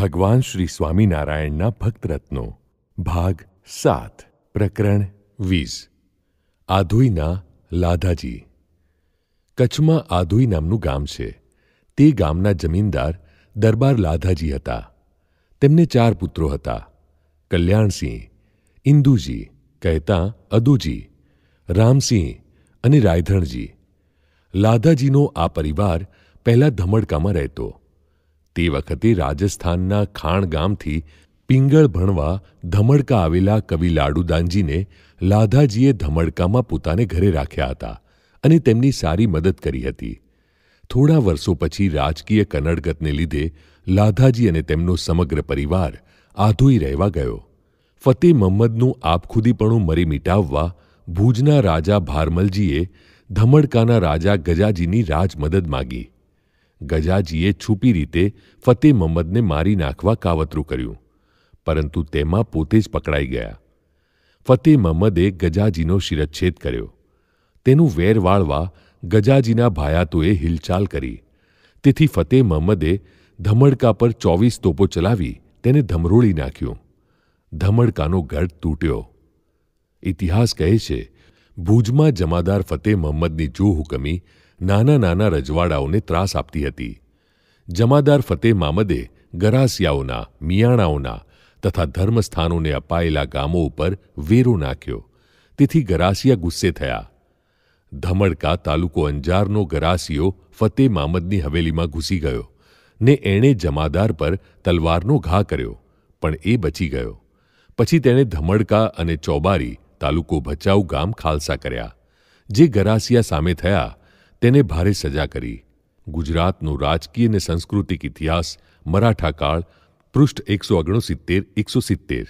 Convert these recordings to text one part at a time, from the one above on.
ભગવાન શ્રી સ્વામિનારાયણના ભક્તરત્નો ભાગ સાત પ્રકરણ વીસ આધુઈના લાધાજી કચ્છમાં આધુઈ નામનું ગામ છે તે ગામના જમીનદાર દરબાર લાધાજી હતા તેમને ચાર પુત્રો હતા કલ્યાણસિંહ ઇન્દુજી કહેતા અદુજી રામસિંહ અને રાયધણજી લાધાજીનો આ પરિવાર પહેલા ધમડકામાં રહેતો તે વખતે રાજસ્થાનના ખાણ ગામથી પિંગળ ભણવા ધમડકા આવેલા કવિ લાડુદાનજીને લાધાજીએ ધમડકામાં પોતાને ઘરે રાખ્યા હતા અને તેમની સારી મદદ કરી હતી થોડા વર્ષો પછી રાજકીય કનડગતને લીધે લાધાજી અને તેમનો સમગ્ર પરિવાર આધોઈ રહેવા ગયો ફતેહ મહમ્મદનું આપખુદીપણું મરી મીટાવવા ભુજના રાજા ભારમલજીએ ધમડકાના રાજા ગજાજીની રાજ મદદ માગી ગજાજીએ છુપી રીતે ફતેહ મહંમદને મારી નાખવા કાવતરું કર્યું પરંતુ તેમાં પોતે જ પકડાઈ ગયા ફતેહ મહંમદે ગજાજીનો શિરચ્છેદ કર્યો તેનું વેર વાળવા ગજાજીના ભાયાતોએ હિલચાલ કરી તેથી ફતેહ મહંમદે ધમડકા પર ચોવીસ તોપો ચલાવી તેને ધમરોળી નાખ્યું ધમડકાનો ગઢ તૂટ્યો ઇતિહાસ કહે છે ભુજમાં જમાદાર ફતેહ મહંમદની જો હુકમી નાના નાના રજવાડાઓને ત્રાસ આપતી હતી જમાદાર ફતેહ મામદે ગરાસિયાઓના મિયાણાઓના તથા ધર્મસ્થાનોને અપાયેલા ગામો ઉપર વેરો નાખ્યો તેથી ગરાસિયા ગુસ્સે થયા ધમડકા તાલુકો અંજારનો ગરાસિયો ફતેહ મામદની હવેલીમાં ઘૂસી ગયો ને એણે જમાદાર પર તલવારનો ઘા કર્યો પણ એ બચી ગયો પછી તેણે ધમડકા અને ચોબારી તાલુકો ભચાઉ ગામ ખાલસા કર્યા જે ગરાસિયા સામે થયા તેને ભારે સજા કરી ગુજરાતનો રાજકીય અને સાંસ્કૃતિક ઇતિહાસ મરાઠા કાળ પૃષ્ઠ એકસો ઓગણસિત્તેર એકસો સિત્તેર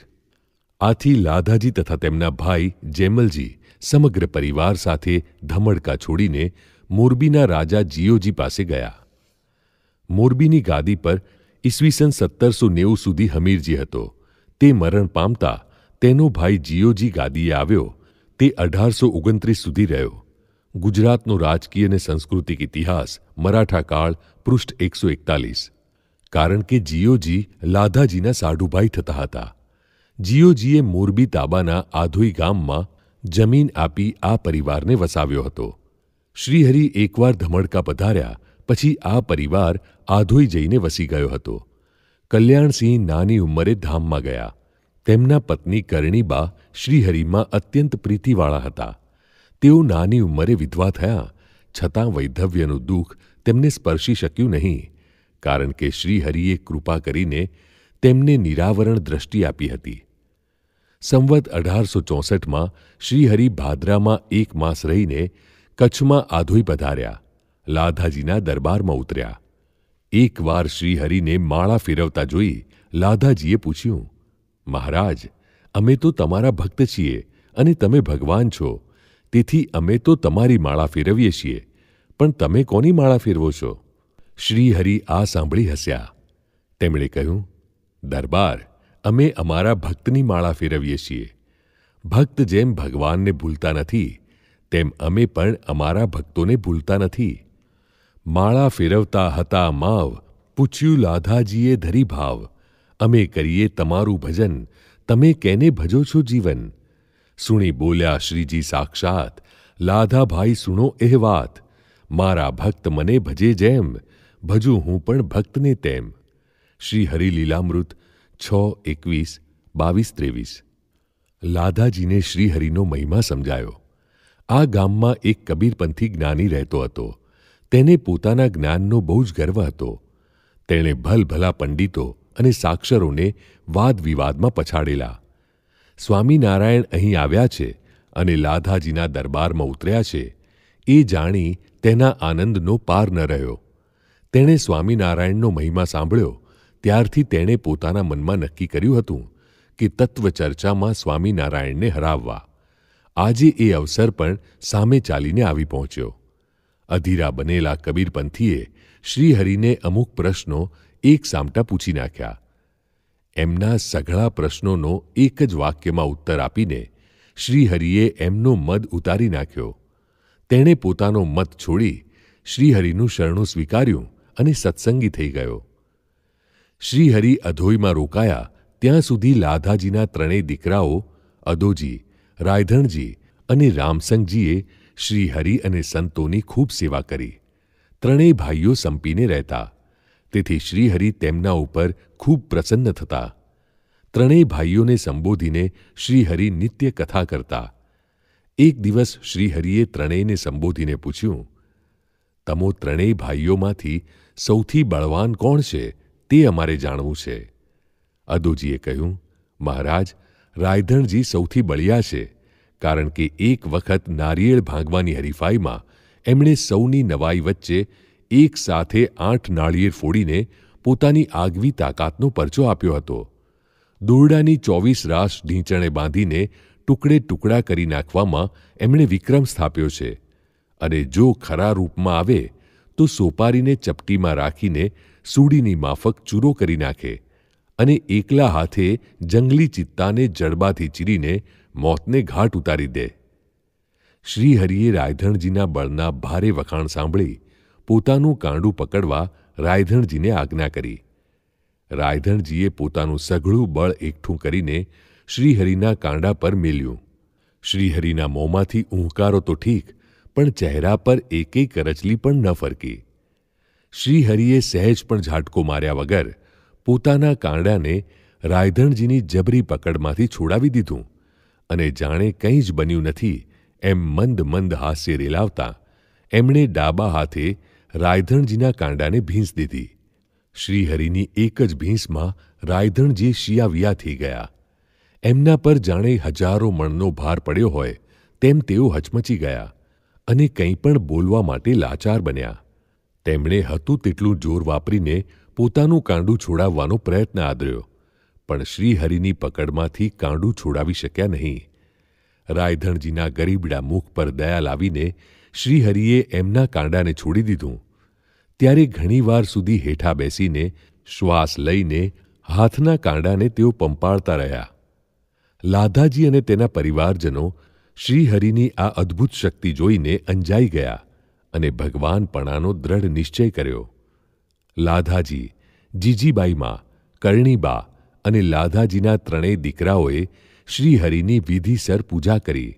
આથી લાધાજી તથા તેમના ભાઈ જેમલજી સમગ્ર પરિવાર સાથે ધમડકા છોડીને મોરબીના રાજા જીઓજી પાસે ગયા મોરબીની ગાદી પર ઈસવીસન સત્તરસો નેવું સુધી હમીરજી હતો તે મરણ પામતા તેનો ભાઈ જીઓજી ગાદીએ આવ્યો તે અઢારસો ઓગણત્રીસ સુધી રહ્યો ગુજરાતનો રાજકીય અને સંસ્કૃતિક ઇતિહાસ મરાઠા કાળ પૃષ્ઠ એકસો એકતાલીસ કારણ કે જીઓજી લાધાજીના સાઢુભાઈ થતા હતા જીઓજીએ મોરબી તાબાના આધોઈ ગામમાં જમીન આપી આ પરિવારને વસાવ્યો હતો શ્રીહરિ એકવાર ધમડકા પધાર્યા પછી આ પરિવાર આધોઈ જઈને વસી ગયો હતો કલ્યાણસિંહ નાની ઉંમરે ધામમાં ગયા તેમના પત્ની કરણીબા શ્રીહરિમાં અત્યંત પ્રીતિવાળા હતા તેઓ નાની ઉંમરે વિધવા થયા છતાં વૈધવ્યનું દુઃખ તેમને સ્પર્શી શક્યું નહીં કારણ કે શ્રીહરિએ કૃપા કરીને તેમને નિરાવરણ દ્રષ્ટિ આપી હતી સંવત અઢારસો ચોસઠમાં શ્રીહરિ ભાદરામાં એક માસ રહીને કચ્છમાં આધોઈ પધાર્યા લાધાજીના દરબારમાં ઉતર્યા એકવાર શ્રીહરિને માળા ફેરવતા જોઈ લાધાજીએ પૂછ્યું મહારાજ અમે તો તમારા ભક્ત છીએ અને તમે ભગવાન છો તેથી અમે તો તમારી માળા ફેરવીએ છીએ પણ તમે કોની માળા ફેરવો છો શ્રીહરિ આ સાંભળી હસ્યા તેમણે કહ્યું દરબાર અમે અમારા ભક્તની માળા ફેરવીએ છીએ ભક્ત જેમ ભગવાનને ભૂલતા નથી તેમ અમે પણ અમારા ભક્તોને ભૂલતા નથી માળા ફેરવતા હતા માવ પૂછ્યું લાધાજીએ ધરી ભાવ અમે કરીએ તમારું ભજન તમે કેને ભજો છો જીવન સુણી બોલ્યા શ્રીજી સાક્ષાત લાધાભાઈ સુણો એ વાત મારા ભક્ત મને ભજે જેમ ભજું હું પણ ભક્તને તેમ શ્રી હરિલીલામૃત છ એકવીસ બાવીસ ત્રેવીસ લાધાજીને શ્રીહરિનો મહિમા સમજાયો આ ગામમાં એક કબીરપંથી જ્ઞાની રહેતો હતો તેને પોતાના જ્ઞાનનો બહુ જ ગર્વ હતો તેણે ભલભલા પંડિતો અને સાક્ષરોને વાદવિવાદમાં પછાડેલા સ્વામિનારાયણ અહીં આવ્યા છે અને લાધાજીના દરબારમાં ઉતર્યા છે એ જાણી તેના આનંદનો પાર ન રહ્યો તેણે સ્વામિનારાયણનો મહિમા સાંભળ્યો ત્યારથી તેણે પોતાના મનમાં નક્કી કર્યું હતું કે તત્વ સ્વામિનારાયણને હરાવવા આજે એ અવસર પણ સામે ચાલીને આવી પહોંચ્યો અધીરા બનેલા કબીરપંથીએ શ્રીહરિને અમુક પ્રશ્નો એક સામટા પૂછી નાખ્યા એમના સઘળા પ્રશ્નોનો એક જ વાક્યમાં ઉત્તર આપીને શ્રીહરિએ એમનો મદ ઉતારી નાખ્યો તેણે પોતાનો મત છોડી શ્રીહરિનું શરણું સ્વીકાર્યું અને સત્સંગી થઈ ગયો શ્રીહરિ અધોઈમાં રોકાયા ત્યાં સુધી લાધાજીના ત્રણેય દીકરાઓ અધોજી રાયધણજી અને રામસંગજીએ શ્રીહરિ અને સંતોની ખૂબ સેવા કરી ત્રણેય ભાઈઓ સંપીને રહેતા તેથી શ્રીહરિ તેમના ઉપર ખૂબ પ્રસન્ન થતા ત્રણેય ભાઈઓને સંબોધીને શ્રીહરિ નિત્ય કથા કરતા એક દિવસ શ્રીહરિએ ત્રણેયને સંબોધીને પૂછ્યું તમો ત્રણેય ભાઈઓમાંથી સૌથી બળવાન કોણ છે તે અમારે જાણવું છે અદોજીએ કહ્યું મહારાજ રાયધણજી સૌથી બળિયા છે કારણ કે એક વખત નારિયેળ ભાંગવાની હરીફાઈમાં એમણે સૌની નવાઈ વચ્ચે એક સાથે આઠ નાળિયેર ફોડીને પોતાની આગવી તાકાતનો પરચો આપ્યો હતો દોરડાની ચોવીસ રાસ ઢીંચણે બાંધીને ટુકડે ટુકડા કરી નાખવામાં એમણે વિક્રમ સ્થાપ્યો છે અને જો ખરા રૂપમાં આવે તો સોપારીને ચપટીમાં રાખીને સૂડીની માફક ચૂરો કરી નાખે અને એકલા હાથે જંગલી ચિત્તાને જડબાથી ચીરીને મોતને ઘાટ ઉતારી દે શ્રીહરિએ રાયધણજીના બળના ભારે વખાણ સાંભળી પોતાનું કાંડું પકડવા રાયધણજીને આજ્ઞા કરી રાયધણજીએ પોતાનું સઘળું બળ એકઠું કરીને શ્રીહરિના કાંડા પર મેલ્યું શ્રીહરિના મોંમાંથી ઊંકારો તો ઠીક પણ ચહેરા પર એકેય કરચલી પણ ન ફરકી શ્રીહરિએ સહેજ પણ ઝાટકો માર્યા વગર પોતાના કાંડાને રાયધણજીની જબરી પકડમાંથી છોડાવી દીધું અને જાણે કંઈ જ બન્યું નથી એમ મંદ મંદ હાસ્ય રેલાવતા એમણે ડાબા હાથે રાયધણજીના કાંડાને ભીંસ દીધી શ્રીહરિની એક જ ભીંસમાં રાયધણજી શિયાવિયા થઈ ગયા એમના પર જાણે હજારો મણનો ભાર પડ્યો હોય તેમ તેઓ હચમચી ગયા અને કંઈ પણ બોલવા માટે લાચાર બન્યા તેમણે હતું તેટલું જોર વાપરીને પોતાનું કાંડું છોડાવવાનો પ્રયત્ન આદર્યો પણ શ્રીહરિની પકડમાંથી કાંડું છોડાવી શક્યા નહીં રાયધણજીના ગરીબડા મુખ પર દયા લાવીને શ્રીહરિએ એમના કાંડાને છોડી દીધું ત્યારે ઘણીવાર સુધી હેઠા બેસીને શ્વાસ લઈને હાથના કાંડાને તેઓ પંપાળતા રહ્યા લાધાજી અને તેના પરિવારજનો શ્રીહરિની આ અદ્ભુત શક્તિ જોઈને અંજાઈ ગયા અને ભગવાનપણાનો દ્રઢ નિશ્ચય કર્યો લાધાજી જીજીબાઈમાં કરણીબા અને લાધાજીના ત્રણેય દીકરાઓએ શ્રીહરિની વિધિસર પૂજા કરી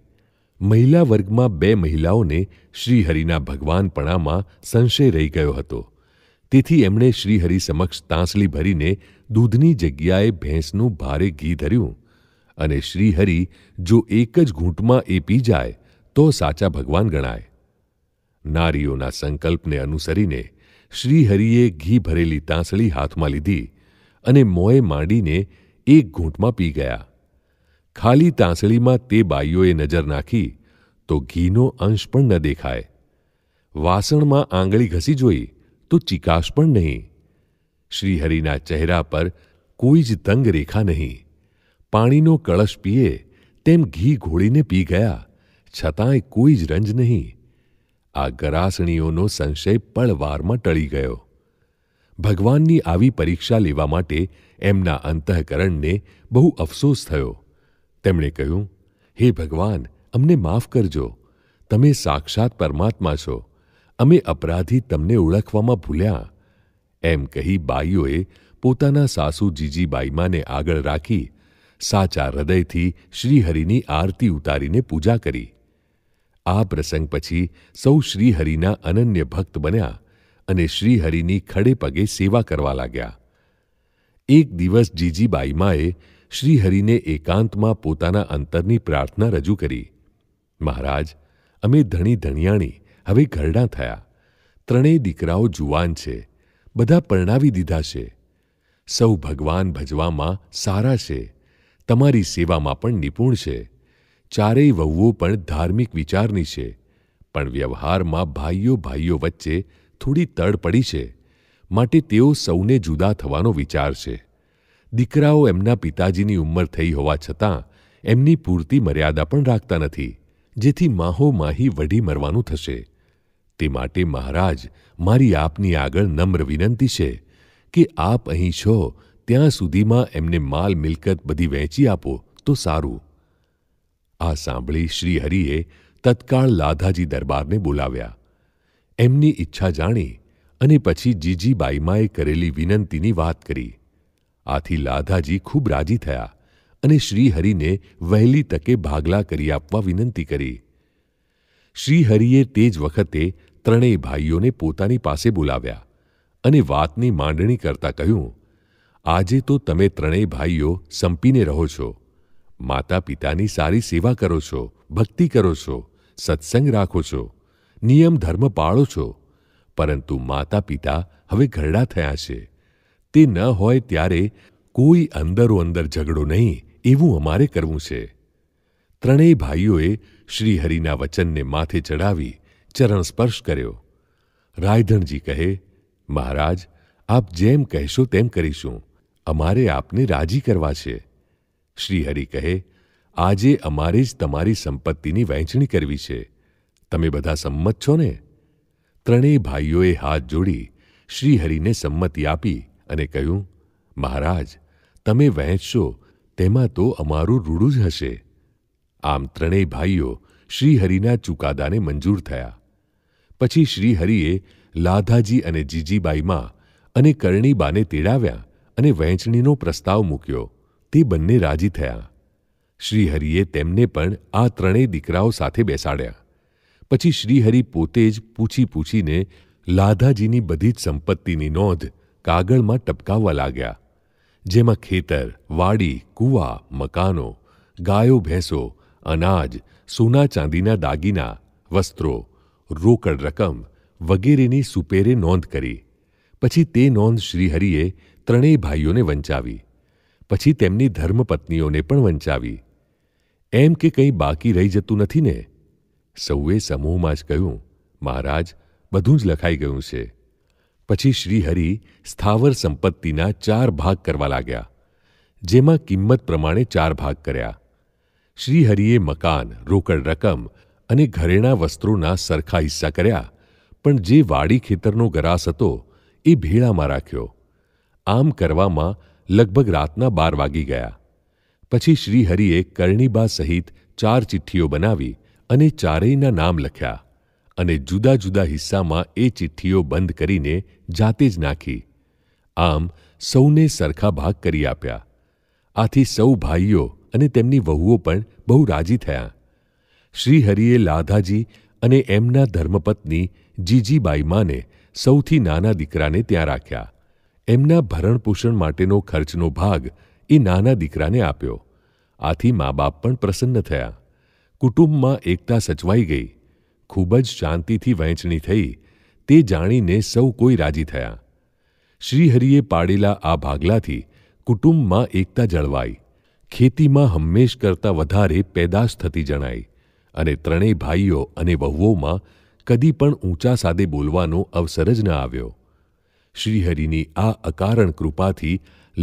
મહિલા વર્ગમાં બે મહિલાઓને શ્રીહરિના ભગવાનપણામાં સંશય રહી ગયો હતો તેથી એમણે શ્રીહરિ સમક્ષ તાંસલી ભરીને દૂધની જગ્યાએ ભેંસનું ભારે ઘી ધર્યું અને શ્રીહરિ જો એક જ ઘૂંટમાં એ પી જાય તો સાચા ભગવાન ગણાય નારીઓના સંકલ્પને અનુસરીને શ્રીહરિએ ઘી ભરેલી તાંસળી હાથમાં લીધી અને મોંએ માંડીને એક ઘૂંટમાં પી ગયા ખાલી તાંસળીમાં તે બાઈઓએ નજર નાખી તો ઘીનો અંશ પણ ન દેખાય વાસણમાં આંગળી ઘસી જોઈ તો ચિકાશ પણ નહીં શ્રીહરિના ચહેરા પર કોઈ જ તંગ રેખા નહીં પાણીનો કળશ પીએ તેમ ઘી ઘોળીને પી ગયા છતાંય કોઈ જ રંજ નહીં આ ગરાસણીઓનો સંશય પળવારમાં ટળી ગયો ભગવાનની આવી પરીક્ષા લેવા માટે એમના અંતઃકરણને બહુ અફસોસ થયો તેમણે કહ્યું હે ભગવાન અમને માફ કરજો તમે સાક્ષાત પરમાત્મા છો અમે અપરાધી તમને ઓળખવામાં ભૂલ્યા એમ કહી બાઈઓએ પોતાના સાસુ જીજી જીજીબાઈમાને આગળ રાખી સાચા હૃદયથી શ્રીહરિની આરતી ઉતારીને પૂજા કરી આ પ્રસંગ પછી સૌ શ્રીહરિના અનન્ય ભક્ત બન્યા અને શ્રીહરિની ખડે પગે સેવા કરવા લાગ્યા એક દિવસ જીજીબાઈમાએ શ્રીહરિને એકાંતમાં પોતાના અંતરની પ્રાર્થના રજૂ કરી મહારાજ અમે ધણી ધણિયાણી હવે ઘરડાં થયા ત્રણેય દીકરાઓ જુવાન છે બધા પરણાવી દીધા છે સૌ ભગવાન ભજવામાં સારા છે તમારી સેવામાં પણ નિપુણ છે ચારેય વહુઓ પણ ધાર્મિક વિચારની છે પણ વ્યવહારમાં ભાઈઓ ભાઈઓ વચ્ચે થોડી તડ પડી છે માટે તેઓ સૌને જુદા થવાનો વિચાર છે દીકરાઓ એમના પિતાજીની ઉંમર થઈ હોવા છતાં એમની પૂરતી મર્યાદા પણ રાખતા નથી જેથી માહો માહી વઢી મરવાનું થશે તે માટે મહારાજ મારી આપની આગળ નમ્ર વિનંતી છે કે આપ અહીં છો ત્યાં સુધીમાં એમને માલ મિલકત બધી વહેંચી આપો તો સારું આ સાંભળી શ્રી હરિએ તત્કાળ લાધાજી દરબારને બોલાવ્યા એમની ઈચ્છા જાણી અને પછી જીજીબાઈમાએ કરેલી વિનંતીની વાત કરી આથી લાધાજી ખૂબ રાજી થયા અને શ્રીહરિને વહેલી તકે ભાગલા કરી આપવા વિનંતી કરી શ્રીહરિએ તે જ વખતે ત્રણેય ભાઈઓને પોતાની પાસે બોલાવ્યા અને વાતની માંડણી કરતા કહ્યું આજે તો તમે ત્રણેય ભાઈઓ સંપીને રહો છો માતા પિતાની સારી સેવા કરો છો ભક્તિ કરો છો સત્સંગ રાખો છો નિયમ ધર્મ પાળો છો પરંતુ માતા પિતા હવે ઘરડા થયા છે તે ન હોય ત્યારે કોઈ અંદરો અંદર ઝઘડો નહીં એવું અમારે કરવું છે ત્રણેય ભાઈઓએ શ્રીહરિના વચનને માથે ચડાવી ચરણ સ્પર્શ કર્યો રાયધણજી કહે મહારાજ આપ જેમ કહેશો તેમ કરીશું અમારે આપને રાજી કરવા છે શ્રીહરિ કહે આજે અમારે જ તમારી સંપત્તિની વહેંચણી કરવી છે તમે બધા સંમત છો ને ત્રણેય ભાઈઓએ હાથ જોડી શ્રીહરિને સંમતિ આપી અને કહ્યું મહારાજ તમે વહેંચશો તેમાં તો અમારું રૂડું જ હશે આમ ત્રણેય ભાઈઓ શ્રીહરિના ચુકાદાને મંજૂર થયા પછી શ્રીહરિએ લાધાજી અને જીજીબાઈમાં અને કરણીબાને તેડાવ્યા અને વહેંચણીનો પ્રસ્તાવ મૂક્યો તે બંને રાજી થયા શ્રીહરિએ તેમને પણ આ ત્રણેય દીકરાઓ સાથે બેસાડ્યા પછી શ્રીહરિ પોતે જ પૂછી પૂછીને લાધાજીની બધી જ સંપત્તિની નોંધ કાગળમાં ટપકાવવા લાગ્યા જેમાં ખેતર વાડી કૂવા મકાનો ગાયો ભેંસો અનાજ સોના ચાંદીના દાગીના વસ્ત્રો રોકડ રકમ વગેરેની સુપેરે નોંધ કરી પછી તે નોંધ શ્રીહરિએ ત્રણેય ભાઈઓને વંચાવી પછી તેમની ધર્મપત્નીઓને પણ વંચાવી એમ કે કંઈ બાકી રહી જતું નથી ને સૌએ સમૂહમાં જ કહ્યું મહારાજ બધું જ લખાઈ ગયું છે પછી શ્રીહરિ સ્થાવર સંપત્તિના ચાર ભાગ કરવા લાગ્યા જેમાં કિંમત પ્રમાણે ચાર ભાગ કર્યા શ્રીહરિએ મકાન રોકડ રકમ અને ઘરેણા વસ્ત્રોના સરખા હિસ્સા કર્યા પણ જે વાડી ખેતરનો ગરાસ હતો એ ભેળામાં રાખ્યો આમ કરવામાં લગભગ રાતના બાર વાગી ગયા પછી શ્રીહરિએ કરણીબા સહિત ચાર ચિઠ્ઠીઓ બનાવી અને ચારેયના નામ લખ્યા અને જુદા જુદા હિસ્સામાં એ ચિઠ્ઠીઓ બંધ કરીને જાતે જ નાખી આમ સૌને સરખા ભાગ કરી આપ્યા આથી સૌ ભાઈઓ અને તેમની વહુઓ પણ બહુ રાજી થયા શ્રીહરિએ લાધાજી અને એમના ધર્મપત્ની જીજીબાઈમાને સૌથી નાના દીકરાને ત્યાં રાખ્યા એમના ભરણપોષણ માટેનો ખર્ચનો ભાગ એ નાના દીકરાને આપ્યો આથી મા બાપ પણ પ્રસન્ન થયા કુટુંબમાં એકતા સચવાઈ ગઈ ખૂબ જ શાંતિથી વહેંચણી થઈ તે જાણીને સૌ કોઈ રાજી થયા શ્રીહરિએ પાડેલા આ ભાગલાથી કુટુંબમાં એકતા જળવાઈ ખેતીમાં હંમેશ કરતાં વધારે પેદાશ થતી જણાઈ અને ત્રણેય ભાઈઓ અને વહુઓમાં કદી પણ ઊંચા સાદે બોલવાનો અવસર જ ન આવ્યો શ્રીહરિની આ અકારણ કૃપાથી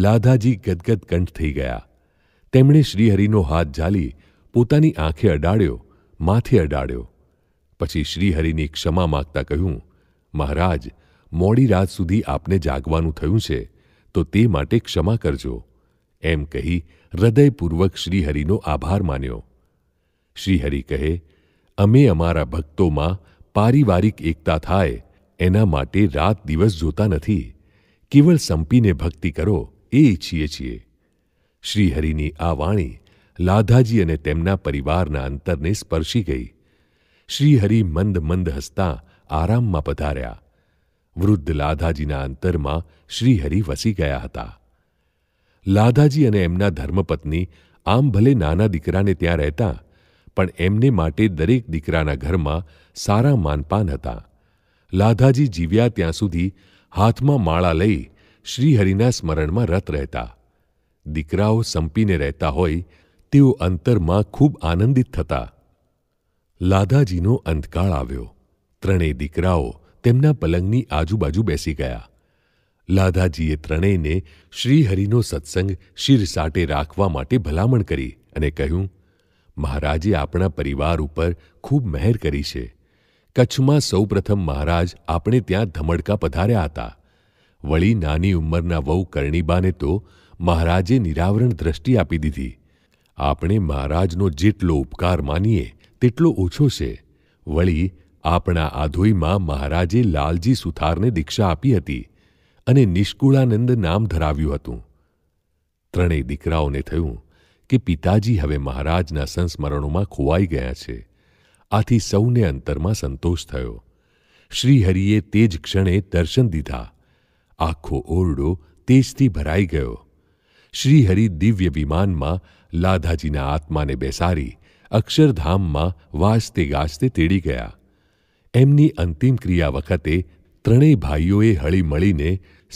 લાધાજી ગદગદ કંઠ થઈ ગયા તેમણે શ્રીહરિનો હાથ ઝાલી પોતાની આંખે અડાડ્યો માથે અડાડ્યો પછી શ્રીહરિની ક્ષમા માગતા કહ્યું મહારાજ મોડી રાત સુધી આપને જાગવાનું થયું છે તો તે માટે ક્ષમા કરજો એમ કહી હૃદયપૂર્વક શ્રીહરિનો આભાર માન્યો શ્રીહરિ કહે અમે અમારા ભક્તોમાં પારિવારિક એકતા થાય એના માટે રાત દિવસ જોતા નથી કેવળ સંપીને ભક્તિ કરો એ ઈચ્છીએ છીએ શ્રીહરિની આ વાણી લાધાજી અને તેમના પરિવારના અંતરને સ્પર્શી ગઈ શ્રીહરિ મંદ મંદ હસતા આરામમાં પધાર્યા વૃદ્ધ લાધાજીના અંતરમાં શ્રીહરિ વસી ગયા હતા લાધાજી અને એમના ધર્મપત્ની આમ ભલે નાના દીકરાને ત્યાં રહેતા પણ એમને માટે દરેક દીકરાના ઘરમાં સારા માનપાન હતા લાધાજી જીવ્યા ત્યાં સુધી હાથમાં માળા લઈ શ્રીહરિના સ્મરણમાં રત રહેતા દીકરાઓ સંપીને રહેતા હોય તેઓ અંતરમાં ખૂબ આનંદિત થતા લાદાજીનો અંધકાળ આવ્યો ત્રણેય દીકરાઓ તેમના પલંગની આજુબાજુ બેસી ગયા લાદાજીએ ત્રણેયને શ્રીહરિનો સત્સંગ શિરસાટે રાખવા માટે ભલામણ કરી અને કહ્યું મહારાજે આપણા પરિવાર ઉપર ખૂબ મહેર કરી છે કચ્છમાં સૌપ્રથમ મહારાજ આપણે ત્યાં ધમડકા પધાર્યા હતા વળી નાની ઉંમરના વહુ કરણીબાને તો મહારાજે નિરાવરણ દ્રષ્ટિ આપી દીધી આપણે મહારાજનો જેટલો ઉપકાર માનીએ તેટલો ઓછો છે વળી આપણા આધોઈમાં મહારાજે લાલજી સુથારને દીક્ષા આપી હતી અને નિષ્કુળાનંદ નામ ધરાવ્યું હતું ત્રણેય દીકરાઓને થયું કે પિતાજી હવે મહારાજના સંસ્મરણોમાં ખોવાઈ ગયા છે આથી સૌને અંતરમાં સંતોષ થયો શ્રીહરિએ તે જ ક્ષણે દર્શન દીધા આખો ઓરડો તેજથી ભરાઈ ગયો શ્રીહરિ દિવ્ય વિમાનમાં લાધાજીના આત્માને બેસારી અક્ષરધામમાં વાજતે ગાજતે તેડી ગયા એમની અંતિમ ક્રિયા વખતે ત્રણેય ભાઈઓએ હળી મળીને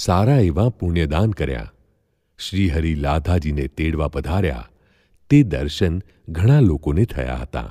સારા એવા પુણ્યદાન કર્યા શ્રીહરિ લાધાજીને તેડવા પધાર્યા તે દર્શન ઘણા લોકોને થયા હતા